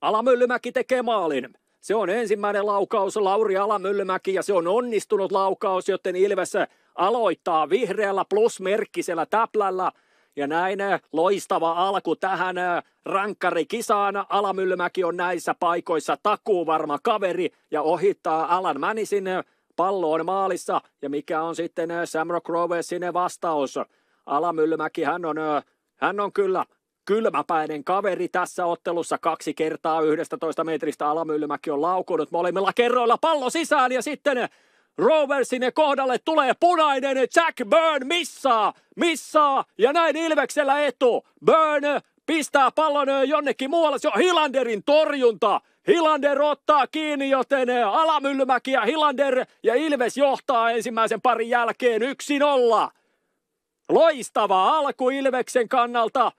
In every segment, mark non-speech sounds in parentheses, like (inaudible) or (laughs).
Alamyllymäki tekee maalin. Se on ensimmäinen laukaus Lauri Alamyllymäki ja se on onnistunut laukaus, joten Ilves aloittaa vihreällä plusmerkkisellä täplällä. Ja näin äh, loistava alku tähän äh, rankkarikisaan. Alamyllymäki on näissä paikoissa takuvarma kaveri ja ohittaa Alan Mänisin äh, palloon maalissa. Ja mikä on sitten Samrock Roversin vastaus? Alamyllymäki, hän on, hän on kyllä kylmäpäinen kaveri tässä ottelussa kaksi kertaa 11 metristä Alamyllymäki on laukunut molemmilla kerroilla pallo sisään ja sitten Rover sinne kohdalle tulee punainen, Jack Byrne missaa, missaa ja näin Ilveksellä etu. Byrne pistää pallon jonnekin muualle, se on Hilanderin torjunta. Hilander ottaa kiinni, joten Alamyllymäki ja Hilander ja Ilves johtaa ensimmäisen parin jälkeen 1-0. Loistava alku Ilveksen kannalta.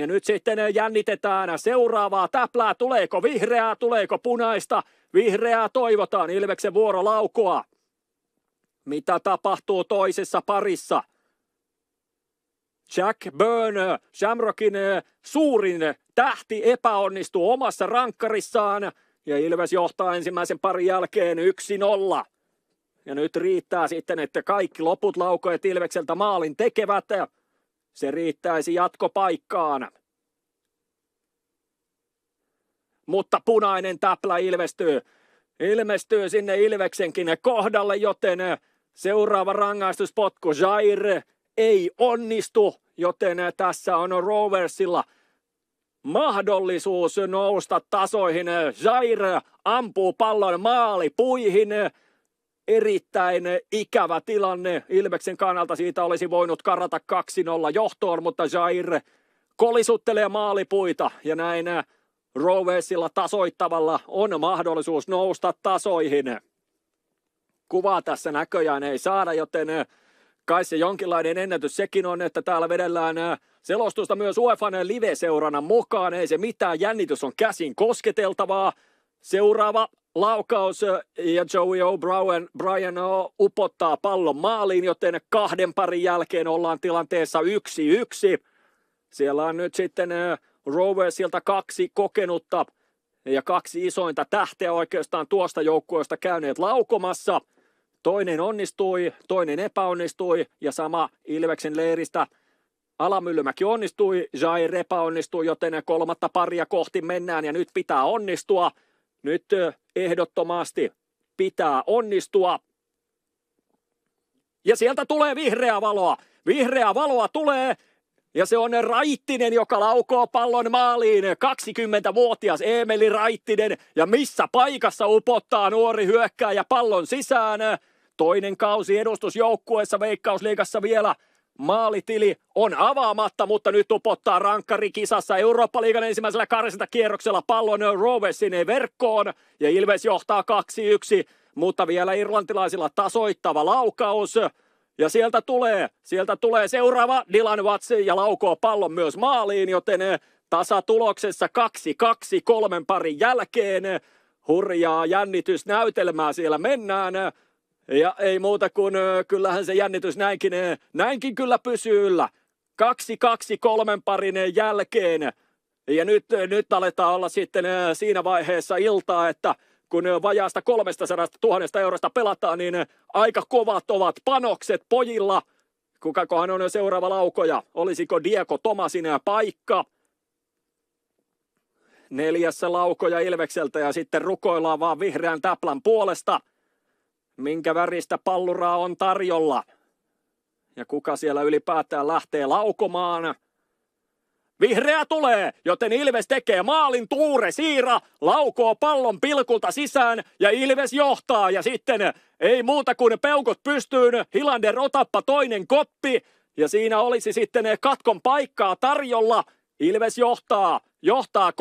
Ja nyt sitten eh, jännitetään seuraavaa täplää. Tuleeko vihreää, tuleeko punaista? Vihreää toivotaan Ilveksen vuorolaukoa. Mitä tapahtuu toisessa parissa? Jack Byrne, eh, Shamrockin eh, suurin tähti epäonnistuu omassa rankkarissaan ja Ilves johtaa ensimmäisen parin jälkeen 1-0. Ja nyt riittää sitten, että kaikki loput laukoja Ilvekseltä maalin tekevät. Se riittäisi jatkopaikkaan. Mutta punainen täplä ilmestyy. Ilmestyy sinne Ilveksenkin kohdalle, joten seuraava rangaistuspotku Jair ei onnistu, joten tässä on Roversilla mahdollisuus nousta tasoihin. Jair ampuu pallon maali puihin erittäin ikävä tilanne. Ilmeksen kannalta siitä olisi voinut karata 2-0 johtoon, mutta Jair kolisuttelee maalipuita ja näin Rovesilla tasoittavalla on mahdollisuus nousta tasoihin. Kuvaa tässä näköjään ei saada, joten kai se jonkinlainen ennätys sekin on, että täällä vedellään selostusta myös UEFan live-seurana mukaan. Ei se mitään, jännitys on käsin kosketeltavaa. Seuraava laukaus ja Joey O'Brien Brian o. upottaa pallon maaliin, joten kahden parin jälkeen ollaan tilanteessa yksi yksi. Siellä on nyt sitten Roversilta kaksi kokenutta ja kaksi isointa tähteä oikeastaan tuosta joukkueesta käyneet laukomassa. Toinen onnistui, toinen epäonnistui ja sama Ilveksen leiristä Alamyllymäki onnistui, Jair epäonnistui, joten kolmatta paria kohti mennään ja nyt pitää onnistua. Nyt ehdottomasti pitää onnistua. Ja sieltä tulee vihreä valoa. vihreä valoa tulee ja se on Raittinen, joka laukoo pallon maaliin. 20-vuotias Emeli Raittinen. Ja missä paikassa upottaa nuori hyökkääjä pallon sisään. Toinen kausi edustusjoukkueessa Veikkausliigassa vielä – Maalitili on avaamatta, mutta nyt upottaa rankkari kisassa Eurooppa-liigan ensimmäisellä karsintakierroksella pallon Roversin verkkoon ja Ilves johtaa 2-1, mutta vielä irlantilaisilla tasoittava laukaus. Ja sieltä tulee, sieltä tulee seuraava Dylan Watts ja laukoo pallon myös maaliin, joten eh, tasatuloksessa 2-2 kolmen parin jälkeen. Hurjaa jännitysnäytelmää siellä mennään. Ja ei muuta kuin kyllähän se jännitys näinkin, näinkin kyllä pysyy yllä. Kaksi, kaksi, kolmen parin jälkeen. Ja nyt, nyt aletaan olla sitten siinä vaiheessa iltaa, että kun vajaasta 300 000 eurosta pelataan, niin aika kovat ovat panokset pojilla. Kukakohan on seuraava laukoja? Olisiko Diego Tomasin paikka? Neljässä laukoja Ilvekseltä ja sitten rukoillaan vaan vihreän täplän puolesta – minkä väristä palluraa on tarjolla ja kuka siellä ylipäätään lähtee laukomaan. Vihreä tulee, joten Ilves tekee maalin tuure siira, laukoo pallon pilkulta sisään ja Ilves johtaa. Ja sitten ei muuta kuin peukot pystyyn, Hilander otappa toinen koppi ja siinä olisi sitten katkon paikkaa tarjolla. Ilves johtaa, johtaa 3-2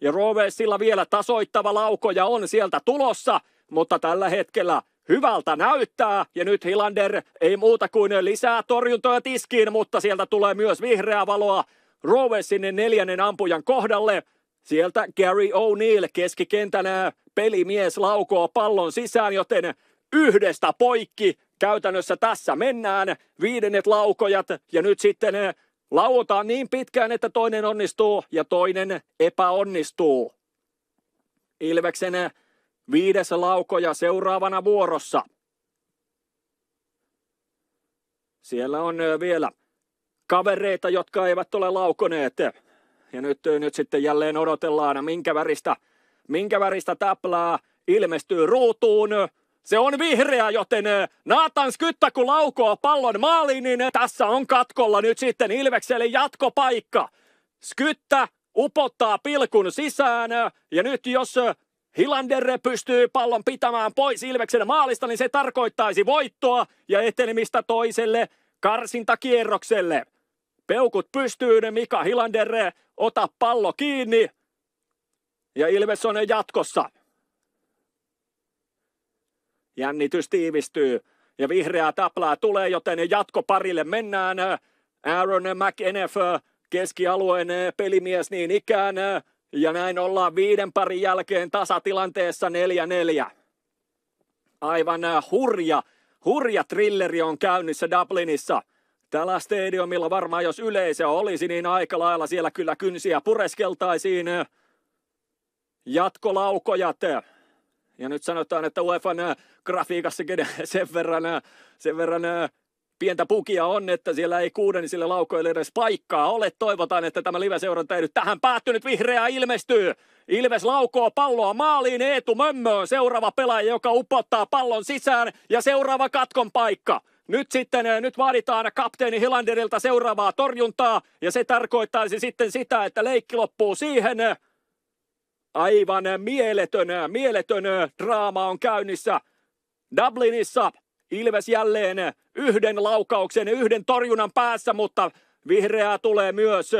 ja Rovesilla vielä tasoittava laukoja on sieltä tulossa – mutta tällä hetkellä hyvältä näyttää. Ja nyt Hilander ei muuta kuin lisää torjuntoja tiskiin, mutta sieltä tulee myös vihreää valoa Rowe sinne neljännen ampujan kohdalle. Sieltä Gary O'Neill keskikentänä pelimies laukoo pallon sisään, joten yhdestä poikki. Käytännössä tässä mennään viidennet laukojat ja nyt sitten eh, lauotaan niin pitkään, että toinen onnistuu ja toinen epäonnistuu. Ilveksen eh, Viides laukoja seuraavana vuorossa. Siellä on vielä kavereita, jotka eivät ole laukoneet. Ja nyt, nyt sitten jälleen odotellaan, minkä väristä, minkä väristä täplää ilmestyy ruutuun. Se on vihreä, joten Naatan Skyttä kun laukoo pallon maaliin, niin tässä on katkolla nyt sitten Ilvekselle jatkopaikka. Skyttä upottaa pilkun sisään ja nyt jos Hilander pystyy pallon pitämään pois Ilveksen maalista, niin se tarkoittaisi voittoa ja etenemistä toiselle karsintakierrokselle. Peukut pystyyn, Mika Hilander, ota pallo kiinni. Ja Ilves on jatkossa. Jännitys tiivistyy ja vihreää taplaa tulee, joten jatkoparille mennään. Aaron McEneff, keskialueen pelimies niin ikään, ja näin ollaan viiden parin jälkeen tasatilanteessa 4-4. Aivan äh, hurja, hurja trilleri on käynnissä Dublinissa. Tällä stadionilla varmaan jos yleisö olisi, niin aika lailla siellä kyllä kynsiä pureskeltaisiin äh, jatkolaukojat. Ja nyt sanotaan, että UEFA äh, grafiikassakin (laughs) sen verran, sen verran pientä pukia on, että siellä ei sille laukoille edes paikkaa ole. Toivotaan, että tämä live-seuranta ei nyt tähän päättynyt. Vihreä ilmestyy. Ilves laukoo palloa maaliin. Eetu Mömmö on seuraava pelaaja, joka upottaa pallon sisään ja seuraava katkon paikka. Nyt sitten, eh, nyt vaaditaan kapteeni Hilanderilta seuraavaa torjuntaa ja se tarkoittaisi sitten sitä, että leikki loppuu siihen. Aivan mieletön, eh, mieletön eh, draama on käynnissä. Dublinissa Ilves jälleen yhden laukauksen, yhden torjunnan päässä, mutta vihreää tulee myös.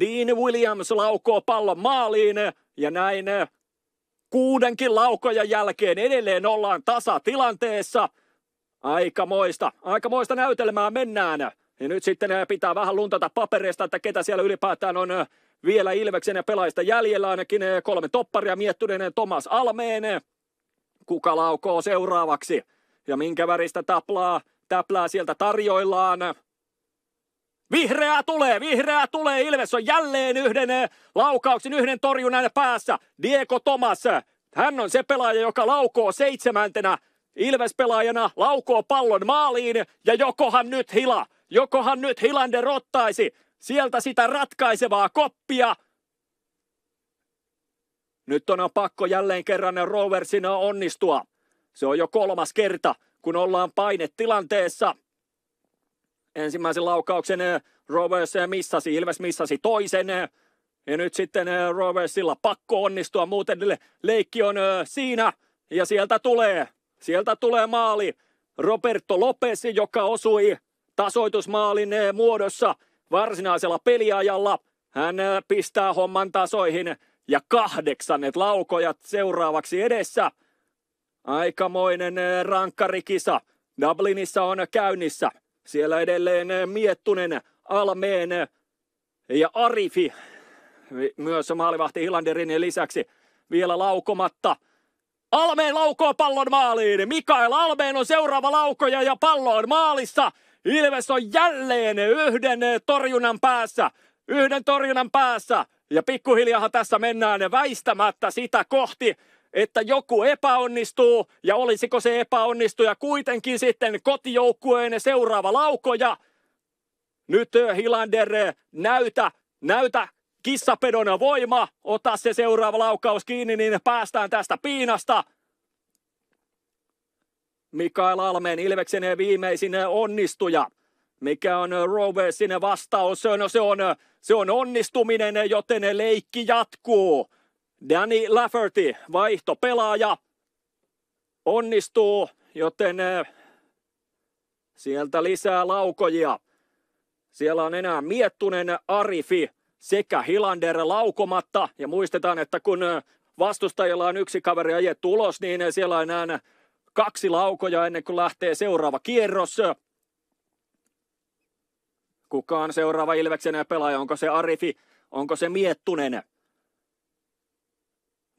Dean Williams laukoo pallon maaliin ja näin kuudenkin laukojen jälkeen edelleen ollaan tasatilanteessa. Aikamoista, aikamoista näytelmää mennään. Ja nyt sitten pitää vähän luntata papereista, että ketä siellä ylipäätään on vielä Ilveksen ja pelaista jäljellä ainakin kolme topparia miettyneen Tomas Almeen. Kuka laukoo seuraavaksi? Ja minkä väristä taplaa, täplää sieltä tarjoillaan. Vihreää tulee, vihreää tulee. Ilves on jälleen yhden eh, laukauksen, yhden torjunnan päässä. Diego Tomas, eh, hän on se pelaaja, joka laukoo seitsemäntenä Ilves-pelaajana, laukoo pallon maaliin. Ja jokohan nyt hila, jokohan nyt hilande rottaisi sieltä sitä ratkaisevaa koppia. Nyt on pakko jälleen kerran Roversina onnistua. Se on jo kolmas kerta, kun ollaan painetilanteessa. Ensimmäisen laukauksen eh, Rovers eh, missasi, Ilves missasi toisen. Eh. Ja nyt sitten Roversilla pakko onnistua, muuten leikki on siinä. Ja sieltä tulee, sieltä tulee maali. Roberto Lopez, joka osui tasoitusmaalin muodossa varsinaisella peliajalla. Hän pistää homman tasoihin ja kahdeksannet laukojat seuraavaksi edessä. Aikamoinen eh, rankkarikisa Dublinissa on käynnissä. Siellä edelleen eh, Miettunen, Almeen eh, ja Arifi, myös maalivahti Hilanderin lisäksi vielä laukomatta. Almeen laukoo pallon maaliin. Mikael Almeen on seuraava laukoja ja pallo on maalissa. Ilves on jälleen yhden torjunnan päässä. Yhden torjunnan päässä. Ja pikkuhiljaa tässä mennään väistämättä sitä kohti, että joku epäonnistuu ja olisiko se epäonnistuja kuitenkin sitten kotijoukkueen seuraava laukoja. Nyt äh, Hilander äh, näytä, näytä kissapedona voima, ota se seuraava laukaus kiinni niin päästään tästä piinasta. Mikael Almeen Ilveksen äh, viimeisin onnistuja. Mikä on Roversin vastaus? No se on, se on onnistuminen, joten leikki jatkuu. Danny Lafferty, vaihtopelaaja, onnistuu, joten eh, sieltä lisää laukojia. Siellä on enää Miettunen, Arifi sekä Hilander laukomatta. Ja muistetaan, että kun eh, vastustajilla on yksi kaveri ajettu ulos, niin eh, siellä on enää kaksi laukoja ennen kuin lähtee seuraava kierros. Kuka on seuraava Ilveksen pelaaja? Onko se Arifi? Onko se Miettunen?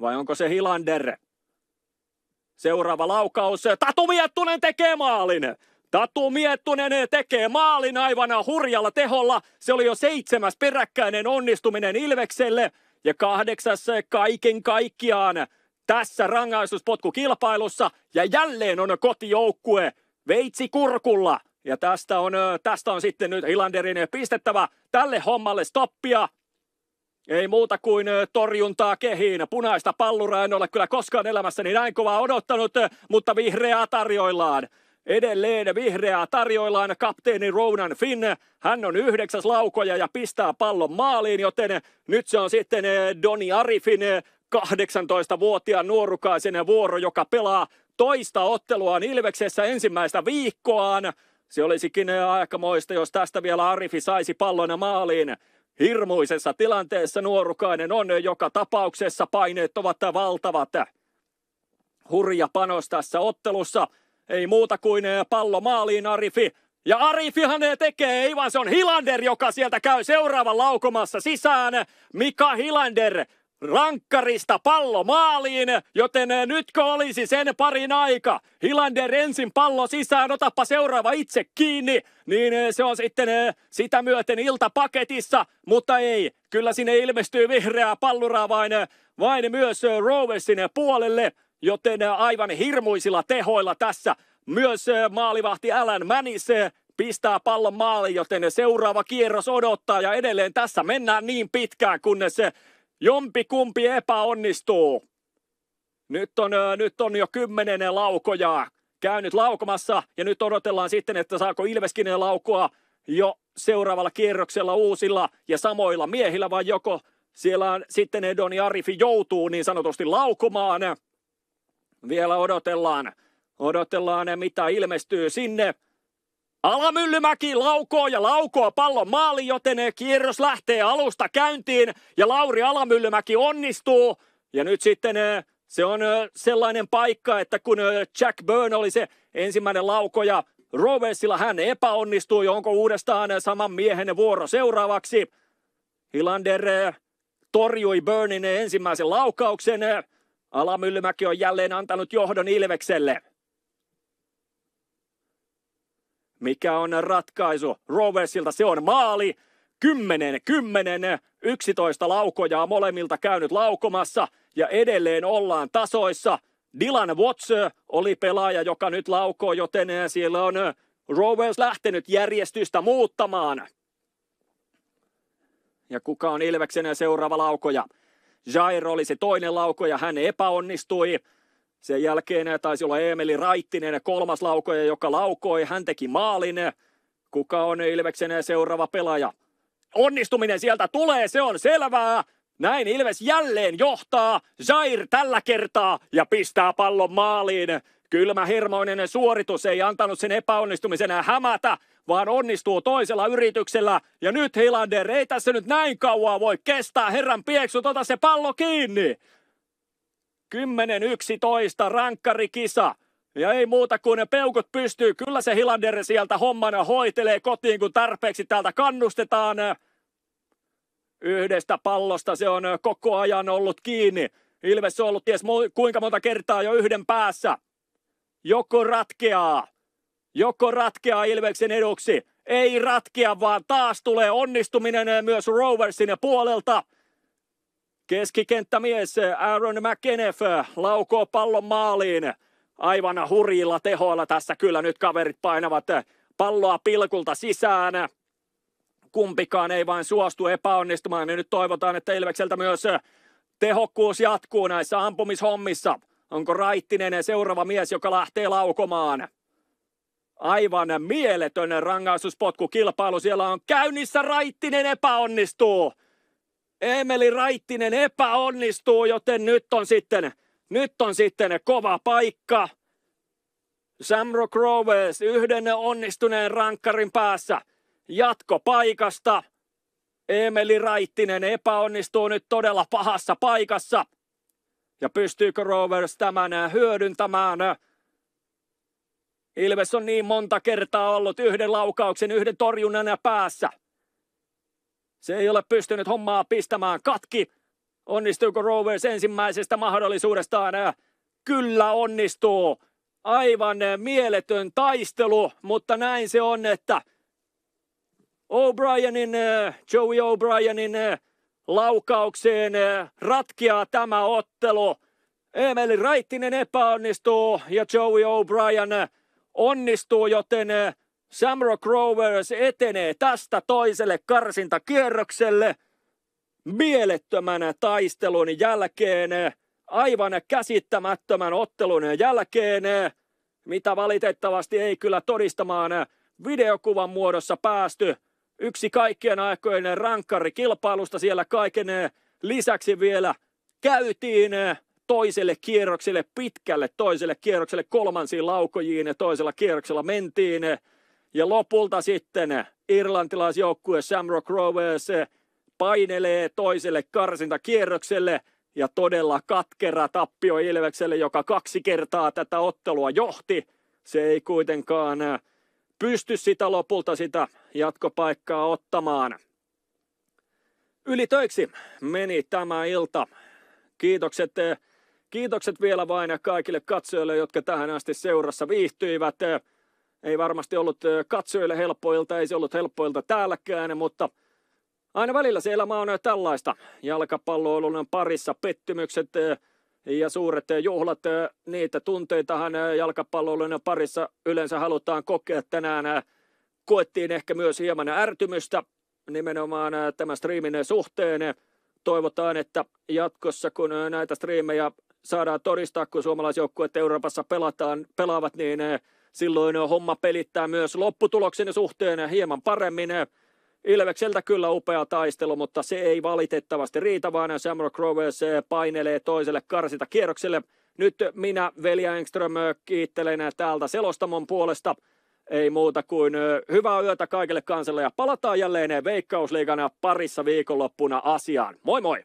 Vai onko se Hilander? Seuraava laukaus. Tatu Miettunen tekee maalin. Tatu Miettunen tekee maalin aivan hurjalla teholla. Se oli jo seitsemäs peräkkäinen onnistuminen Ilvekselle ja kahdeksas kaiken kaikkiaan tässä rangaistuspotkukilpailussa. Ja jälleen on kotijoukkue Veitsi kurkulla. Ja tästä on, tästä on sitten nyt Hilanderin pistettävä tälle hommalle stoppia. Ei muuta kuin torjuntaa kehiin. Punaista palluraa en ole kyllä koskaan elämässäni näin kovaa odottanut, mutta vihreää tarjoillaan. Edelleen vihreää tarjoillaan kapteeni Ronan Finn. Hän on yhdeksäs laukoja ja pistää pallon maaliin, joten nyt se on sitten Doni Arifin 18-vuotiaan nuorukaisen vuoro, joka pelaa toista otteluaan Ilveksessä ensimmäistä viikkoaan. Se olisikin aikamoista, jos tästä vielä Arifi saisi pallona maaliin. Hirmuisessa tilanteessa nuorukainen on, joka tapauksessa paineet ovat valtavat. Hurja panos tässä ottelussa. Ei muuta kuin eh, pallo maaliin, Arifi. Ja Arifihan ne tekee, ei vaan se on Hilander, joka sieltä käy seuraavan laukomassa sisään. Mika Hilander, rankkarista pallo maaliin, joten eh, nytkö olisi sen parin aika? Hilander ensin pallo sisään, otappa seuraava itse kiinni niin eh, se on sitten eh, sitä myöten iltapaketissa, mutta ei, kyllä sinne ilmestyy vihreää palluraa vain, eh, vain myös Roversin puolelle, joten aivan hirmuisilla tehoilla tässä myös maalivahti Alan Manis pistää pallon maaliin, joten seuraava kierros odottaa ja edelleen tässä mennään niin pitkään, kunnes se jompi kumpi epäonnistuu. Nyt on, nyt on jo kymmenen laukoja käynyt laukomassa ja nyt odotellaan sitten, että saako Ilveskinen laukoa jo seuraavalla kierroksella uusilla ja samoilla miehillä, vai joko siellä on sitten Edoni Arifi joutuu niin sanotusti laukomaan. Vielä odotellaan, odotellaan mitä ilmestyy sinne. Alamyllymäki laukoo ja laukoo pallon maali, joten kierros lähtee alusta käyntiin ja Lauri Alamyllymäki onnistuu. Ja nyt sitten se on sellainen paikka, että kun Jack Byrne oli se ensimmäinen laukoja Rovesilla, hän epäonnistui. Onko uudestaan saman miehen vuoro seuraavaksi? Hilander torjui Burnin ensimmäisen laukauksen. Alamyllymäki on jälleen antanut johdon Ilvekselle. Mikä on ratkaisu Roversilta? Se on maali. Kymmenen, kymmenen, yksitoista laukojaa molemmilta käynyt laukomassa ja edelleen ollaan tasoissa. Dylan Watts oli pelaaja, joka nyt laukoo, joten siellä on Rovers lähtenyt järjestystä muuttamaan. Ja kuka on Ilveksen seuraava laukoja? Jair oli se toinen laukoja, hän epäonnistui. Sen jälkeen taisi olla Emeli Raittinen kolmas laukoja, joka laukoi. Hän teki maalin. Kuka on Ilveksen seuraava pelaaja? Onnistuminen sieltä tulee, se on selvää. Näin Ilves jälleen johtaa, Jair tällä kertaa ja pistää pallon maaliin. Kylmä hermoinen suoritus ei antanut sen epäonnistumisena hämätä, vaan onnistuu toisella yrityksellä. Ja nyt Hilander, ei tässä nyt näin kauaa voi kestää. Herran pieksu, ota se pallo kiinni. 10-11 rankkarikisa. Ja ei muuta kuin ne peukut pystyy. Kyllä se Hilander sieltä homman hoitelee kotiin, kun tarpeeksi täältä kannustetaan. Yhdestä pallosta se on koko ajan ollut kiinni. Ilves on ollut ties kuinka monta kertaa jo yhden päässä. Joko ratkeaa. Joko ratkeaa Ilveksen eduksi. Ei ratkea, vaan taas tulee onnistuminen myös Roversin puolelta. Keskikenttämies Aaron McKenneff laukoo pallon maaliin aivan hurjilla tehoilla tässä kyllä nyt kaverit painavat eh, palloa pilkulta sisään. Kumpikaan ei vain suostu epäonnistumaan ja nyt toivotaan, että Ilvekseltä myös eh, tehokkuus jatkuu näissä ampumishommissa. Onko Raittinen seuraava mies, joka lähtee laukomaan? Aivan mieletön rangaistuspotkukilpailu siellä on käynnissä. Raittinen epäonnistuu. Emeli Raittinen epäonnistuu, joten nyt on sitten nyt on sitten kova paikka. Samrock Rovers yhden onnistuneen rankkarin päässä. Jatko paikasta. Emeli Raittinen epäonnistuu nyt todella pahassa paikassa. Ja pystyykö Rovers tämän hyödyntämään? Ilves on niin monta kertaa ollut yhden laukauksen, yhden torjunnan päässä. Se ei ole pystynyt hommaa pistämään katki. Onnistuuko Rovers ensimmäisestä mahdollisuudestaan? Kyllä onnistuu. Aivan mieletön taistelu, mutta näin se on, että O'Brienin, Joey O'Brienin laukaukseen ratkeaa tämä ottelu. Emeli Raittinen epäonnistuu ja Joey O'Brien onnistuu, joten Samrock Rovers etenee tästä toiselle karsintakierrokselle – mielettömän taistelun jälkeen, aivan käsittämättömän ottelun jälkeen, mitä valitettavasti ei kyllä todistamaan videokuvan muodossa päästy. Yksi kaikkien aikojen rankkari kilpailusta siellä kaiken lisäksi vielä käytiin toiselle kierrokselle, pitkälle toiselle kierrokselle, kolmansiin laukojiin ja toisella kierroksella mentiin. Ja lopulta sitten irlantilaisjoukkue Samrock Rovers painelee toiselle karsintakierrokselle ja todella katkera tappio Ilvekselle, joka kaksi kertaa tätä ottelua johti. Se ei kuitenkaan äh, pysty sitä lopulta sitä jatkopaikkaa ottamaan. Ylitöiksi meni tämä ilta. Kiitokset, äh, kiitokset vielä vain kaikille katsojille, jotka tähän asti seurassa viihtyivät. Äh, ei varmasti ollut katsojille helppoilta, ei se ollut helppoilta täälläkään, mutta – Aina välillä se elämä on tällaista. Jalkapalloilun parissa pettymykset eh, ja suuret eh, juhlat, eh, niitä tunteitahan jalkapalloilun parissa yleensä halutaan kokea tänään. Koettiin ehkä myös hieman ärtymystä nimenomaan tämän striimin suhteen. Toivotaan, että jatkossa kun näitä striimejä saadaan todistaa, kun suomalaisjoukkueet Euroopassa pelataan, pelaavat, niin silloin homma pelittää myös lopputuloksen suhteen hieman paremmin. Ilvekseltä kyllä upea taistelu, mutta se ei valitettavasti riitä, vaan Samuel Crowers painelee toiselle karsita kierrokselle. Nyt minä, Velja Engström, kiittelen täältä selostamon puolesta. Ei muuta kuin hyvää yötä kaikille kansalle ja palataan jälleen Veikkausliigana parissa viikonloppuna asiaan. Moi moi!